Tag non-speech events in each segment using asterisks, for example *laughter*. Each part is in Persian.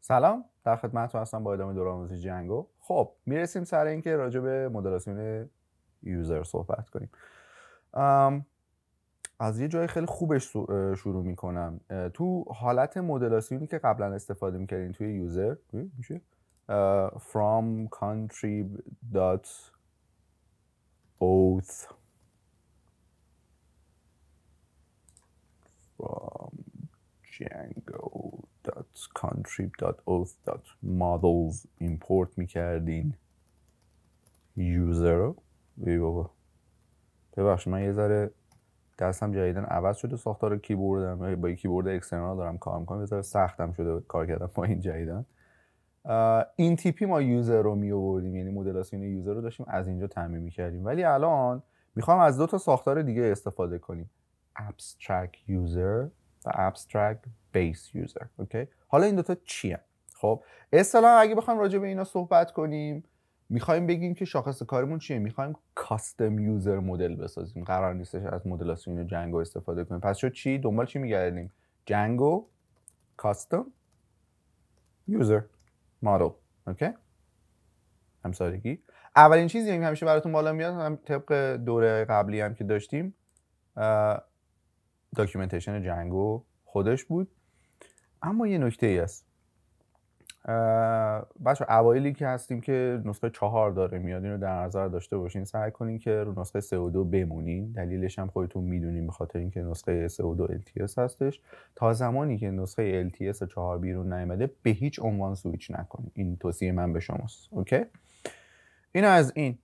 سلام در خدمت هستم با ادامه آموزش جنگو خب میرسیم سر اینکه راجع به مدلاسیون یوزر صحبت کنیم از یه جای خیلی خوبش شروع میکنم تو حالت مدلاسیونی که قبلا استفاده میکردین توی یوزر میشه from country dot from models، import میکردین user رو بابا ببخش من یه ذره دستم جدیدن عوض شده ساختار کیبوردم با یه کیبورد اکسترنال دارم کار میکنم یه سختم شده کار کردم با این جدیدن این تیپی ما یوزر رو می آوردیم یعنی مدلاسیون یوزر رو داشتیم از اینجا می میکردیم ولی الان میخوام از دو تا ساختار دیگه استفاده کنیم abstract user و abstract base user اوکی حالا این دوتا چیه خب اصطلاحا اگه بخوایم راجع به اینا صحبت کنیم میخوایم بگیم که شاخص کارمون چیه میخوایم کاستم یوزر مدل بسازیم قرار نیستش از مدلاسیون جنگو استفاده کنیم پس شد چی دنبال چی میگردیم جنگو کاستم یوزر مدل اوکی همسادگی اولین چیزی که همیشه براتون بالا میاد هم طبق دوره قبلی هم که داشتیم داکیومنتیشن جنگو خودش بود اما یه نکته ای است بچه اوایلی که هستیم که نسخه چهار داره میاد این رو در نظر داشته باشین سعی کنین که رو نسخه و 2 بمونین دلیلش هم خودتون میدونین به خاطر اینکه نسخه و 2 LTS هستش تا زمانی که نسخه LTS چهار بیرون نیامده به هیچ عنوان سویچ نکنین این توصیه من به شماست اوکی این از این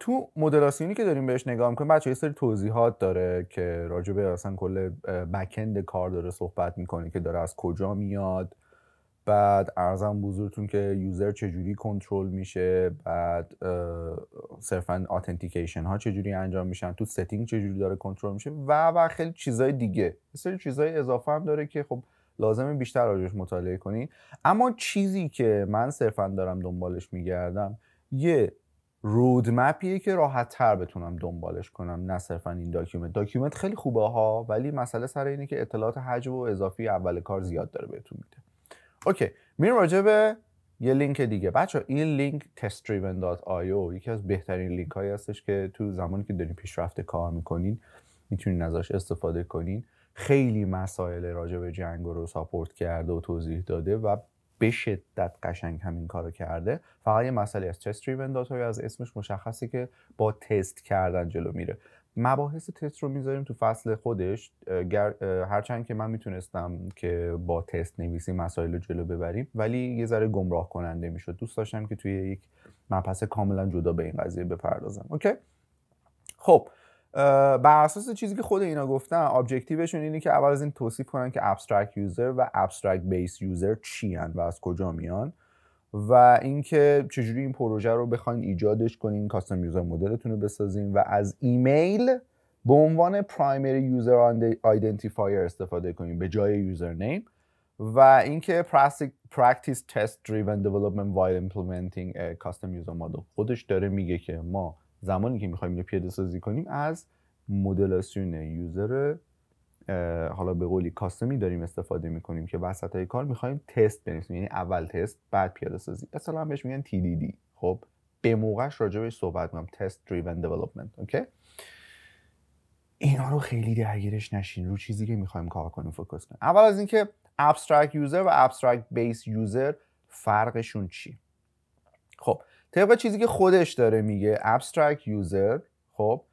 تو مدلاسیونی که داریم بهش نگاه میکنیم بچه یه سری توضیحات داره که راجبه اصلا کل بکند کار داره صحبت میکنه که داره از کجا میاد بعد ارزم بزرگتون که یوزر چجوری کنترل میشه بعد صرفا آتنتیکیشن ها چجوری انجام میشن تو ستینگ چجوری داره کنترل میشه و و خیلی چیزای دیگه سری چیزای اضافه هم داره که خب لازمه بیشتر راجعش مطالعه کنی اما چیزی که من صرفا دارم دنبالش میگردم یه رودمپیه که راحت تر بتونم دنبالش کنم نه صرفا این داکیومنت داکیومنت خیلی خوبه ها ولی مسئله سر اینه که اطلاعات حجم و اضافی اول کار زیاد داره بهتون میده اوکی میرم راجع به یه لینک دیگه بچه این لینک testdriven.io یکی از بهترین لینک هایی هستش که تو زمانی که دارین پیشرفت کار میکنین میتونین ازش استفاده کنین خیلی مسائل راجع به جنگ رو ساپورت کرده و توضیح داده و به شدت قشنگ همین کارو کرده فقط یه مسئله از تست ریون داتا از اسمش مشخصه که با تست کردن جلو میره مباحث تست رو میذاریم تو فصل خودش هرچند که من میتونستم که با تست نویسی مسائل رو جلو ببریم ولی یه ذره گمراه کننده میشد دوست داشتم که توی یک مبحث کاملا جدا به این قضیه بپردازم اوکی خب بر اساس چیزی که خود اینا گفتن ابجکتیوشون اینه که اول از این توصیف کنن که ابسترکت یوزر و ابسترکت بیس یوزر چی و از کجا میان و اینکه چجوری این پروژه رو بخواین ایجادش کنین کاستم یوزر مدلتون رو بسازین و از ایمیل به عنوان پرایمری یوزر آیدنتیفایر استفاده کنین به جای یوزر نیم و اینکه practice test driven development while implementing custom user خودش داره میگه که ما زمانی که میخوایم اینو پیاده سازی کنیم از مدلاسیون یوزر حالا به قولی کاستمی داریم استفاده میکنیم که وسط های کار میخوایم تست بنویسیم یعنی اول تست بعد پیاده سازی اصلا بهش میگن TDD خب به موقعش راجع بهش صحبت کنم تست دریون دیولپمنت اینا رو خیلی درگیرش نشین رو چیزی که میخوایم کار کنیم فوکس کنیم اول از اینکه ابسترکت یوزر و ابسترکت بیس یوزر فرقشون چی؟ خب طبق چیزی که خودش داره میگه abstract user خب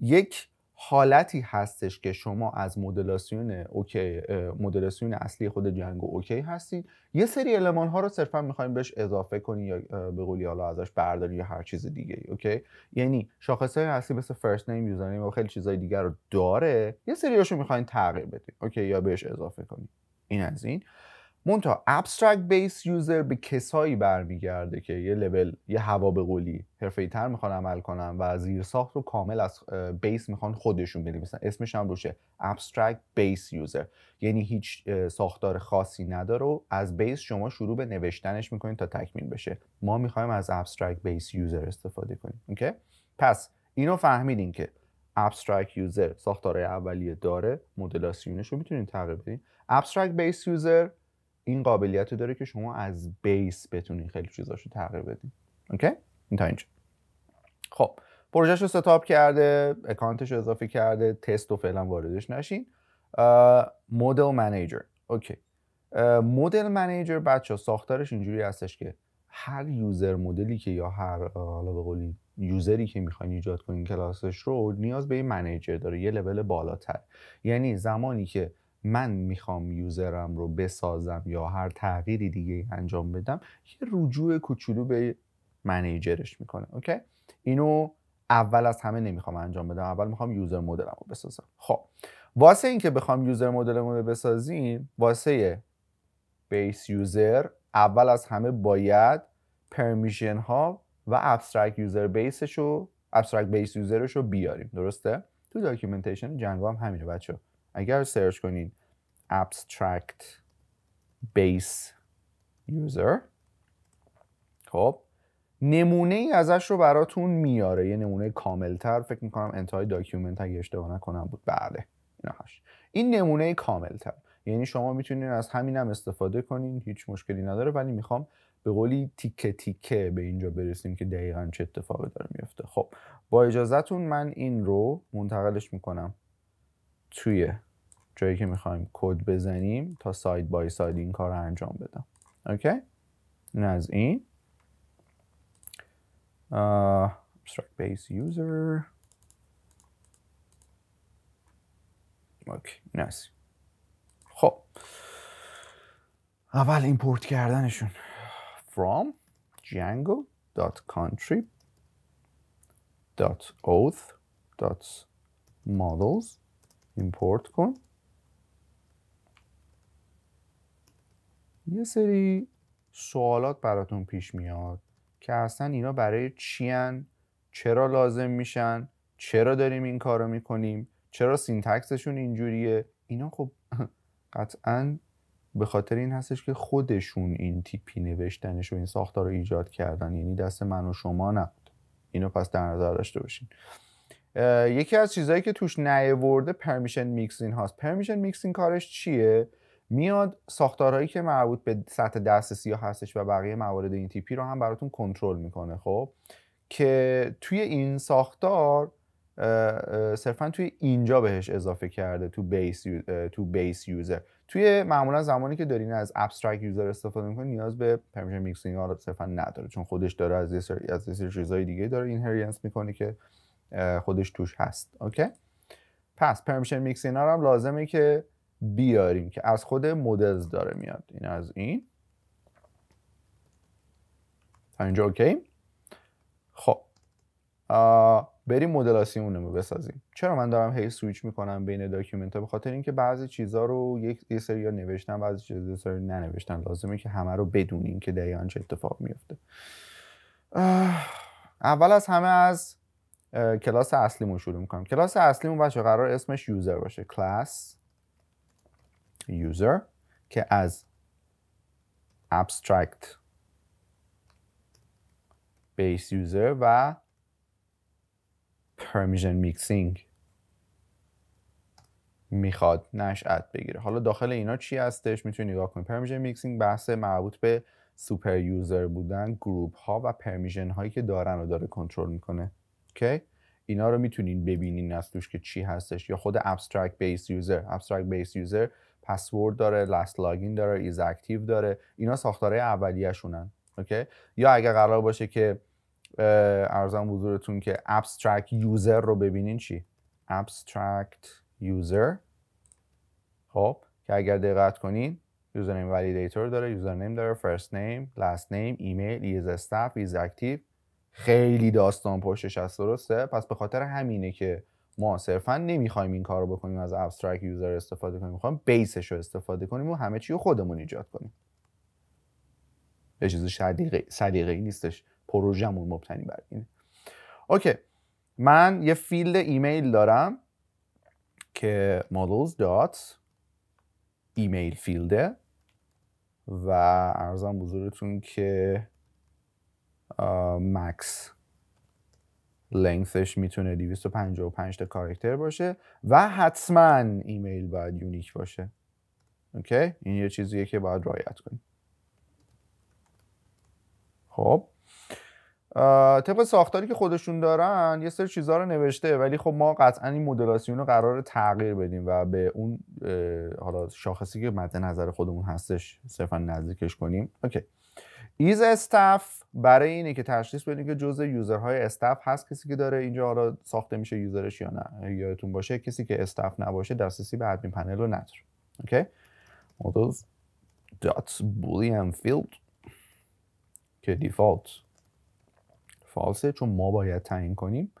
یک حالتی هستش که شما از مدلاسیون اوکی مدلاسیون اصلی خود جنگو اوکی هستید یه سری المان ها رو صرفا میخوایم بهش اضافه کنی یا به قولی حالا ازش برداری یا هر چیز دیگه اوکی یعنی شاخص های اصلی مثل فرست نیم یوزر و خیلی چیزای دیگر رو داره یه سریاشو میخواین تغییر بدین اوکی یا بهش اضافه کنی این از این مونتا ابسترکت بیس یوزر به کسایی برمیگرده که یه لول یه هوا به قولی تر میخوان عمل کنن و زیر ساخت رو کامل از بیس میخوان خودشون بنویسن اسمش هم روشه ابسترکت بیس یوزر یعنی هیچ ساختار خاصی نداره و از بیس شما شروع به نوشتنش میکنید تا تکمیل بشه ما میخوایم از ابسترکت بیس یوزر استفاده کنیم اوکی پس اینو فهمیدین که abstract یوزر ساختار اولیه داره مدلاسیونش رو میتونین تغییر بدین abstract بیس یوزر این قابلیت داره که شما از بیس بتونین خیلی چیزاش رو تغییر بدین اوکی این تا اینجا خب پروژهش رو ستاپ کرده اکانتش رو اضافه کرده تست و فعلا واردش نشین مدل منیجر اوکی مدل منیجر بچه ساختارش اینجوری هستش که هر یوزر مدلی که یا هر حالا به یوزری که میخواین ایجاد کنین کلاسش رو نیاز به یه منیجر داره یه لول بالاتر یعنی زمانی که من میخوام یوزرم رو بسازم یا هر تغییری دیگه انجام بدم یه رجوع کوچولو به منیجرش میکنه اوکی اینو اول از همه نمیخوام انجام بدم اول میخوام یوزر مدلم رو بسازم خب واسه اینکه بخوام یوزر مدلمون رو بسازیم واسه بیس یوزر اول از همه باید پرمیشن ها و ابسترکت یوزر بیسش رو ابسترکت بیس یوزرش رو بیاریم درسته تو داکیومنتیشن جنگو هم همینه بچه اگر سرچ کنین abstract base user خب نمونه ای ازش رو براتون میاره یه نمونه کاملتر فکر میکنم انتهای داکیومنت اگه اشتباه نکنم بود بله اینهاش این نمونه کاملتر یعنی شما میتونید از همین هم استفاده کنین هیچ مشکلی نداره ولی میخوام به قولی تیکه تیکه به اینجا برسیم که دقیقا چه اتفاقی داره میفته خب با اجازهتون من این رو منتقلش میکنم توی جایی که میخوایم کد بزنیم تا ساید بای ساید این کار رو انجام بدم اوکی این از این abstract base user اوکی این خب اول ایمپورت کردنشون from django.country .auth .models import کن یه سری سوالات براتون پیش میاد که اصلا اینا برای چیان چرا لازم میشن چرا داریم این کارو میکنیم چرا سینتکسشون اینجوریه اینا خب *laughs* قطعا به خاطر این هستش که خودشون این تیپی نوشتنش و این ساختار رو ایجاد کردن یعنی دست من و شما نبود اینو پس در نظر داشته باشین یکی از چیزهایی که توش نیورده پرمیشن میکسین هاست پرمیشن میکسین کارش چیه میاد ساختارهایی که مربوط به سطح دسترسی هستش و بقیه موارد این تیپی رو هم براتون کنترل میکنه خب که توی این ساختار صرفا توی اینجا بهش اضافه کرده تو بیس تو بیس یوزر توی معمولا زمانی که دارین از ابسترکت یوزر استفاده میکنین نیاز به پرمیشن میکسینگ ها صرفا نداره چون خودش داره از یه سری از چیزای دیگه داره اینهرینس میکنه که خودش توش هست اوکی پس پرمیشن میکسینگ ها هم لازمه که بیاریم که از خود مدلز داره میاد این از این تا اینجا اوکی خب بریم مدل رو بسازیم چرا من دارم هی سویچ میکنم بین داکیومنت ها به خاطر اینکه بعضی چیزها رو یک یه سری نوشتن بعضی چیزا سری ننوشتن لازمه که همه رو بدونیم که دقیقا چه اتفاق میفته اول از همه از کلاس اصلیمون شروع میکنم کلاس اصلیمون بچه قرار اسمش یوزر باشه کلاس user که از abstract base user و permission mixing میخواد نشعت بگیره حالا داخل اینا چی هستش میتونی نگاه کنی permission mixing بحث مربوط به سوپر یوزر بودن گروپ ها و پرمیژن هایی که دارن رو داره کنترل میکنه اوکی اینا رو میتونین ببینین از توش که چی هستش یا خود abstract base user abstract base user پسورد داره لاست لاگین داره ایز اکتیو داره اینا ساختاره اولیه‌شونن اوکی یا اگر قرار باشه که ارزم حضورتون که abstract user رو ببینین چی abstract user خب که اگر دقت کنین یوزر نیم داره یوزر داره فرست نیم لاست نیم ایمیل ایز استاف ایز اکتیو خیلی داستان پشتش هست درسته پس به خاطر همینه که ما صرفا نمیخوایم این کار رو بکنیم از ابسترکت یوزر استفاده کنیم میخوایم بیسش رو استفاده کنیم و همه چی رو خودمون ایجاد کنیم به چیز صدیقهای ای نیستش پروژمون مبتنی بر اینه اوکی من یه فیلد ایمیل دارم که models دات ایمیل فیلده و ارزم بزرگتون که مکس لنگثش میتونه 255 تا کارکتر باشه و حتما ایمیل باید یونیک باشه اوکی این یه چیزیه که باید رایت کنیم خب طبق ساختاری که خودشون دارن یه سری چیزها رو نوشته ولی خب ما قطعا این مدلاسیون رو قرار تغییر بدیم و به اون حالا شاخصی که مد نظر خودمون هستش صرفا نزدیکش کنیم اوکی ایز استف برای اینه که تشخیص بدین که جزء یوزرهای استف هست کسی که داره اینجا حالا ساخته میشه یوزرش یا نه یادتون باشه کسی که استف نباشه دسترسی به ادمین پنل رو نداره اوکی مودز دات بولین فیلد که دیفالت فالسه چون ما باید تعیین کنیم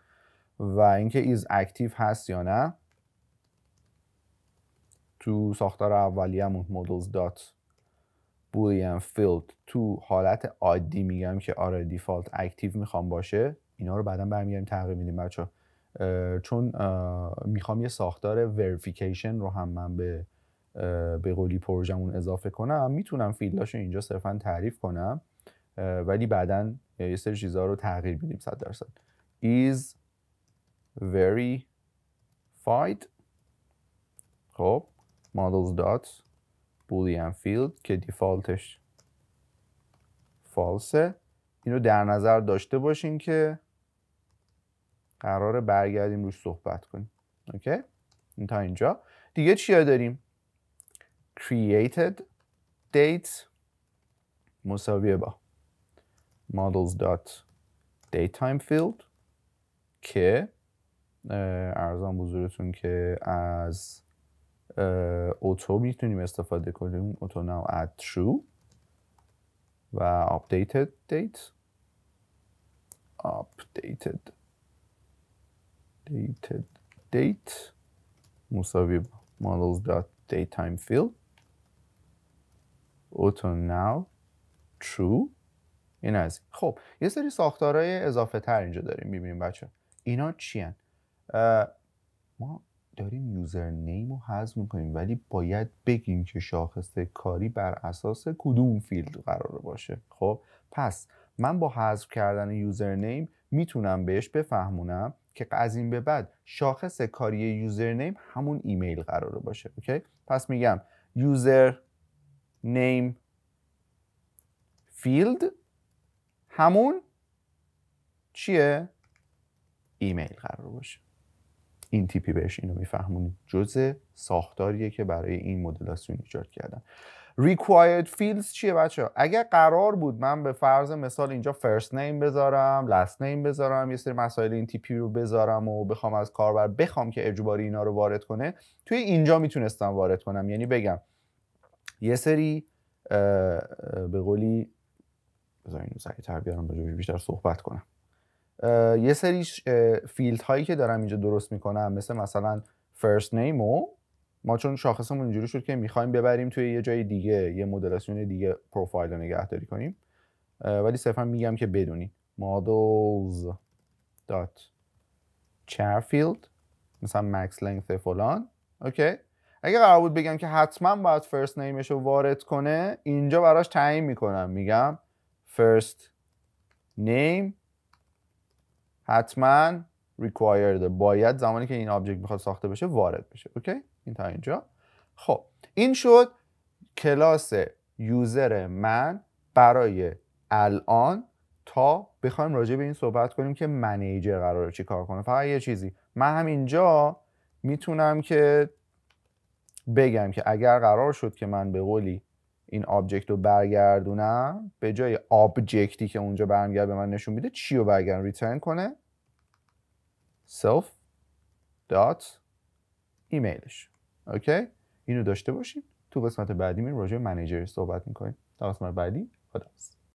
و اینکه ایز اکتیو هست یا نه تو ساختار اولیه‌مون مودز دات بولیان فیلد تو حالت عادی میگم که آره دیفالت اکتیو میخوام باشه اینا رو بعدا برمیگردیم تغییر میدیم بچه چون میخوام یه ساختار وریفیکیشن رو هم من به به قولی پروژمون اضافه کنم میتونم فیلداش رو اینجا صرفا تعریف کنم ولی بعدا یه سری چیزها رو تغییر میدیم صد درصد is verified خب models boolean فیلد که دیفالتش فالسه این در نظر داشته باشین که قراره برگردیم روش صحبت کنیم اوکی این تا اینجا دیگه چیا داریم created date مساویه با models.datetime field که ارزان بزرگتون که از اوتو میتونیم استفاده کنیم اوتو ناو اد ترو و updated دیت updated دیت دیت مساوی models دات تایم فیل اوتو ناو ترو این از خب یه سری ساختارهای اضافه تر اینجا داریم میبینیم بچه اینا چی ما داریم یوزر نیم رو حذف میکنیم ولی باید بگیم که شاخص کاری بر اساس کدوم فیلد قرار باشه خب پس من با حذف کردن یوزر نیم میتونم بهش بفهمونم که از این به بعد شاخص کاری یوزر نیم همون ایمیل قرار باشه اوکی پس میگم یوزر نیم فیلد همون چیه ایمیل قرار باشه این تیپی بهش اینو میفهمونیم جزء ساختاریه که برای این مدلاسیون ایجاد کردن required fields چیه بچه ها؟ اگر قرار بود من به فرض مثال اینجا first name بذارم last name بذارم یه سری مسائل این تیپی رو بذارم و بخوام از کاربر بخوام که اجباری اینا رو وارد کنه توی اینجا میتونستم وارد کنم یعنی بگم یه سری به قولی بذار اینو سریع تر بیارم بیشتر صحبت کنم یه سری فیلد هایی که دارم اینجا درست میکنم مثل مثلا فرست و ما چون شاخصمون اینجوری شد که میخوایم ببریم توی یه جای دیگه یه مدلاسیون دیگه پروفایل رو نگهداری کنیم ولی صرفا میگم که بدونی models dot chair field مثلا max length فلان اوکی اگه قرار بود بگم که حتما باید فرست نیمش رو وارد کنه اینجا براش تعیین میکنم میگم first name حتما required باید زمانی که این آبجکت میخواد ساخته بشه وارد بشه اوکی این تا اینجا خب این شد کلاس یوزر من برای الان تا بخوایم راجع به این صحبت کنیم که منیجر قراره چی کار کنه فقط یه چیزی من هم اینجا میتونم که بگم که اگر قرار شد که من به قولی این آبجکت رو برگردونم به جای آبجکتی که اونجا برمیگرد به من نشون میده چی رو برگردون ریترن کنه self dot ایمیلش اوکی اینو داشته باشین تو قسمت بعدی میریم راجع منیجر صحبت میکنیم تا قسمت بعدی خداحافظ